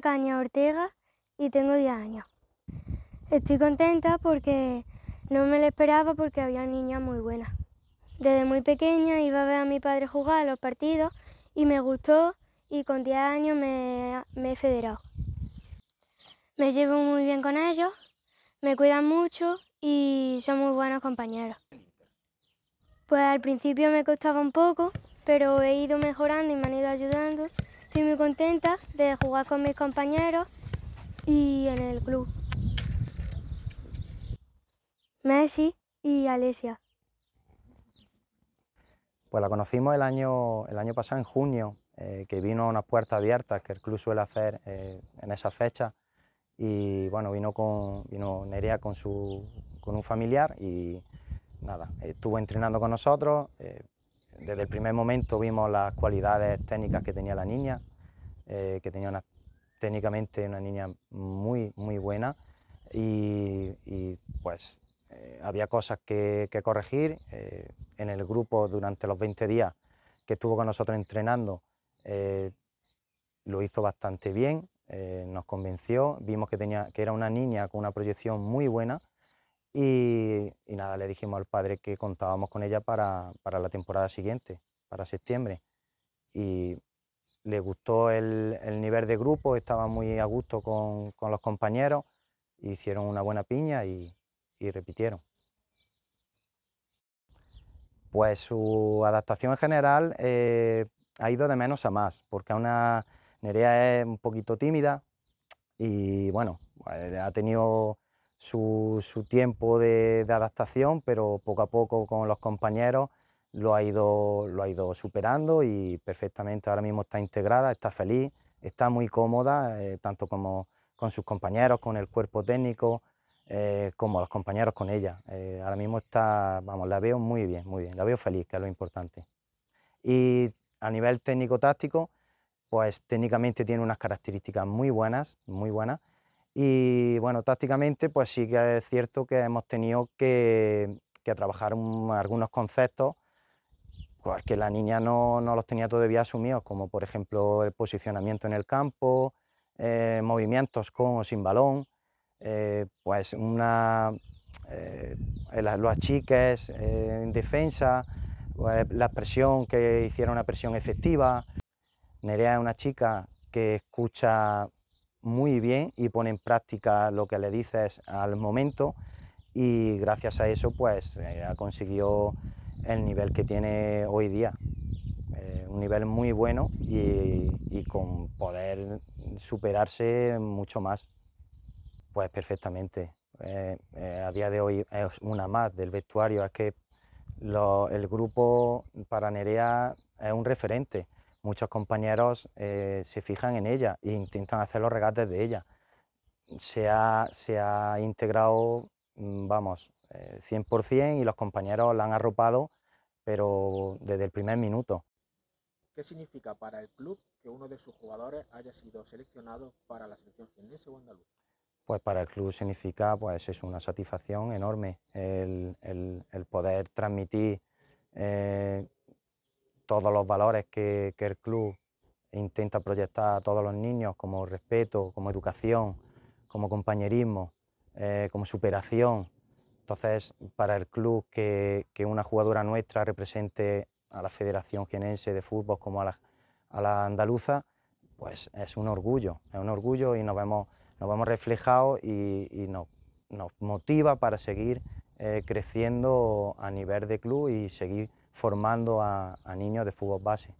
Caña Ortega y tengo 10 años. Estoy contenta porque no me lo esperaba porque había niñas muy buenas. Desde muy pequeña iba a ver a mi padre jugar a los partidos y me gustó y con 10 años me, me he federado. Me llevo muy bien con ellos, me cuidan mucho y son muy buenos compañeros. Pues al principio me costaba un poco, pero he ido mejorando y me han ido ayudando Estoy muy contenta de jugar con mis compañeros y en el club. Messi y Alesia. Pues la conocimos el año, el año pasado, en junio, eh, que vino a unas puertas abiertas que el club suele hacer eh, en esa fecha Y bueno, vino, con, vino Nerea con, su, con un familiar y nada, estuvo entrenando con nosotros, eh, desde el primer momento vimos las cualidades técnicas que tenía la niña, eh, que tenía técnicamente una niña muy, muy buena y, pues eh, había cosas que, corregir. Eh, en el grupo durante los 20 días que estuvo con nosotros entrenando, lo hizo bastante bien, nos convenció, vimos que, tenía, que era una niña con una proyección muy buena y, nada, le dijimos al padre que contábamos con ella para, la temporada siguiente, para septiembre. Y le gustó el, nivel de grupo, estaba muy a gusto con, los compañeros, hicieron una buena piña y, repitieron. Pues su adaptación en general eh, ha ido de menos a más, porque una Nerea es un poquito tímida y bueno, pues, ha tenido su, tiempo de, adaptación, pero poco a poco con los compañeros lo ha, ido, superando y perfectamente ahora mismo está integrada, está feliz, está muy cómoda, eh, tanto como con sus compañeros, con el cuerpo técnico, eh, como los compañeros con ella. Eh, ahora mismo está, vamos, la veo muy bien, muy bien, la veo feliz, que es lo importante. Y a nivel técnico-táctico, pues técnicamente tiene unas características muy buenas, muy buenas, y bueno, tácticamente, pues sí que es cierto que hemos tenido que, trabajar algunos conceptos pues que la niña no, los tenía todavía asumidos, como por ejemplo el posicionamiento en el campo, eh, movimientos con o sin balón, eh, pues una, eh, los achiques eh, en defensa, pues la presión que hiciera una presión efectiva. Nerea es una chica que escucha muy bien y pone en práctica lo que le dices al momento y gracias a eso pues eh, ha conseguido el nivel que tiene hoy día. Eh, un nivel muy bueno y, con poder superarse mucho más. Pues perfectamente. Eh, a día de hoy es una más del vestuario, es que el grupo para Nerea es un referente muchos compañeros eh, se fijan en ella e intentan hacer los regates de ella. Se ha, se ha integrado, mm, vamos, 100% eh, y los compañeros la han arropado, pero desde el primer minuto. ¿Qué significa para el club que uno de sus jugadores haya sido seleccionado para la selección jiennense o andaluz? Pues para el club significa, pues es una satisfacción enorme el, poder transmitir eh, todos los valores que, el club intenta proyectar a todos los niños, como respeto, como educación, como compañerismo, eh, como superación. Entonces, para el club que, una jugadora nuestra represente a la Federación Genense de Fútbol como a la, andaluza, pues es un orgullo, es un orgullo y nos vemos, nos reflejados y, nos, motiva para seguir eh, creciendo a nivel de club y seguir formando a, niños de fútbol base.